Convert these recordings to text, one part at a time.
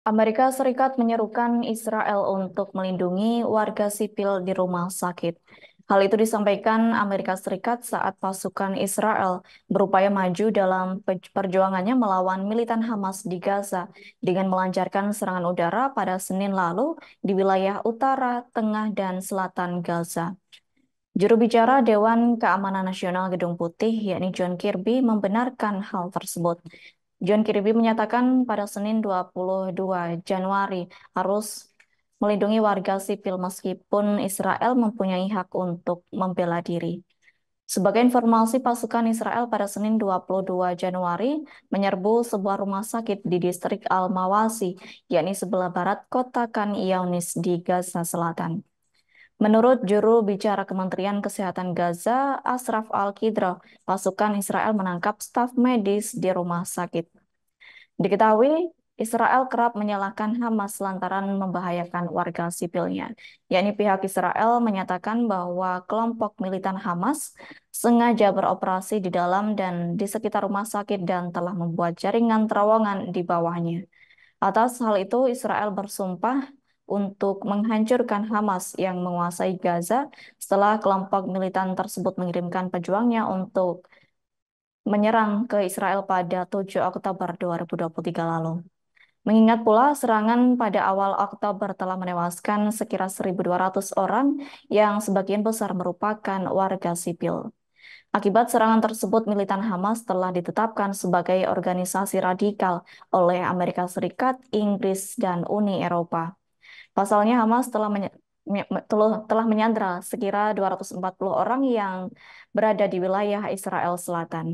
Amerika Serikat menyerukan Israel untuk melindungi warga sipil di rumah sakit. Hal itu disampaikan Amerika Serikat saat pasukan Israel berupaya maju dalam perjuangannya melawan militan Hamas di Gaza dengan melancarkan serangan udara pada Senin lalu di wilayah utara, tengah, dan selatan Gaza. Juru bicara Dewan Keamanan Nasional Gedung Putih, yakni John Kirby, membenarkan hal tersebut. John Kirby menyatakan pada Senin 22 Januari harus melindungi warga sipil meskipun Israel mempunyai hak untuk membela diri. Sebagai informasi, pasukan Israel pada Senin 22 Januari menyerbu sebuah rumah sakit di distrik Al-Mawasi, yakni sebelah barat kota Khan Yunis di Gaza Selatan. Menurut juru bicara Kementerian Kesehatan Gaza, Asraf Al-Qidra, pasukan Israel menangkap staf medis di rumah sakit. Diketahui, Israel kerap menyalahkan Hamas lantaran membahayakan warga sipilnya. Yakni pihak Israel menyatakan bahwa kelompok militan Hamas sengaja beroperasi di dalam dan di sekitar rumah sakit dan telah membuat jaringan terowongan di bawahnya. Atas hal itu, Israel bersumpah untuk menghancurkan Hamas yang menguasai Gaza setelah kelompok militan tersebut mengirimkan pejuangnya untuk menyerang ke Israel pada 7 Oktober 2023 lalu. Mengingat pula serangan pada awal Oktober telah menewaskan sekira 1.200 orang yang sebagian besar merupakan warga sipil. Akibat serangan tersebut, militan Hamas telah ditetapkan sebagai organisasi radikal oleh Amerika Serikat, Inggris, dan Uni Eropa. Pasalnya Hamas telah telah menyandra sekira 240 orang yang berada di wilayah Israel Selatan.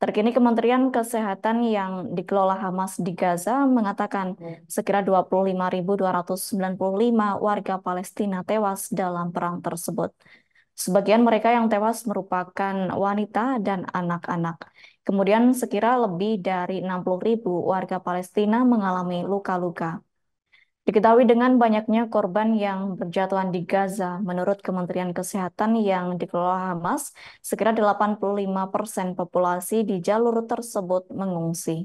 Terkini Kementerian Kesehatan yang dikelola Hamas di Gaza mengatakan sekira 25.295 warga Palestina tewas dalam perang tersebut. Sebagian mereka yang tewas merupakan wanita dan anak-anak. Kemudian sekira lebih dari 60.000 warga Palestina mengalami luka-luka. Diketahui dengan banyaknya korban yang berjatuhan di Gaza, menurut Kementerian Kesehatan yang dikelola Hamas, segera 85 persen populasi di jalur tersebut mengungsi.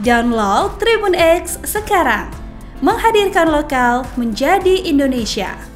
Download Tribun X sekarang, menghadirkan lokal menjadi Indonesia.